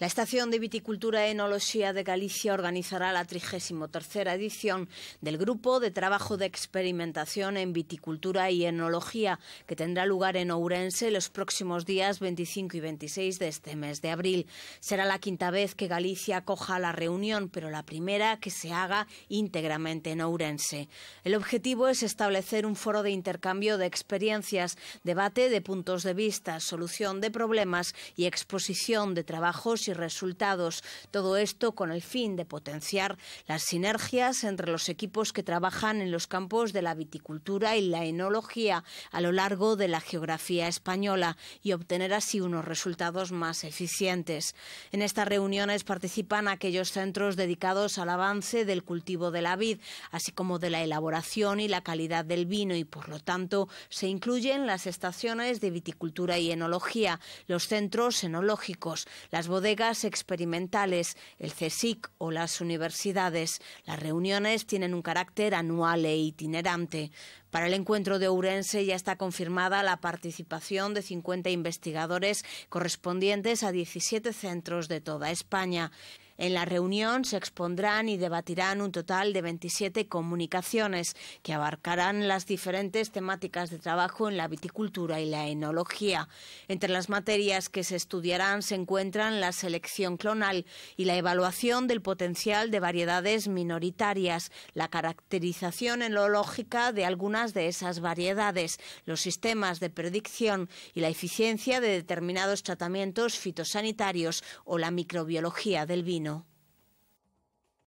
La Estación de Viticultura y e Enología de Galicia organizará la 33 edición del Grupo de Trabajo de Experimentación en Viticultura y Enología, que tendrá lugar en Ourense los próximos días 25 y 26 de este mes de abril. Será la quinta vez que Galicia acoja la reunión, pero la primera que se haga íntegramente en Ourense. El objetivo es establecer un foro de intercambio de experiencias, debate de puntos de vista, solución de problemas y exposición de trabajos y resultados. Todo esto con el fin de potenciar las sinergias entre los equipos que trabajan en los campos de la viticultura y la enología a lo largo de la geografía española y obtener así unos resultados más eficientes. En estas reuniones participan aquellos centros dedicados al avance del cultivo de la vid, así como de la elaboración y la calidad del vino y por lo tanto se incluyen las estaciones de viticultura y enología, los centros enológicos, las bodegas experimentales, el CSIC o las universidades. Las reuniones tienen un carácter anual e itinerante. Para el encuentro de Ourense ya está confirmada la participación de 50 investigadores correspondientes a 17 centros de toda España. En la reunión se expondrán y debatirán un total de 27 comunicaciones que abarcarán las diferentes temáticas de trabajo en la viticultura y la enología. Entre las materias que se estudiarán se encuentran la selección clonal y la evaluación del potencial de variedades minoritarias, la caracterización enológica de algunas de esas variedades, los sistemas de predicción y la eficiencia de determinados tratamientos fitosanitarios o la microbiología del vino.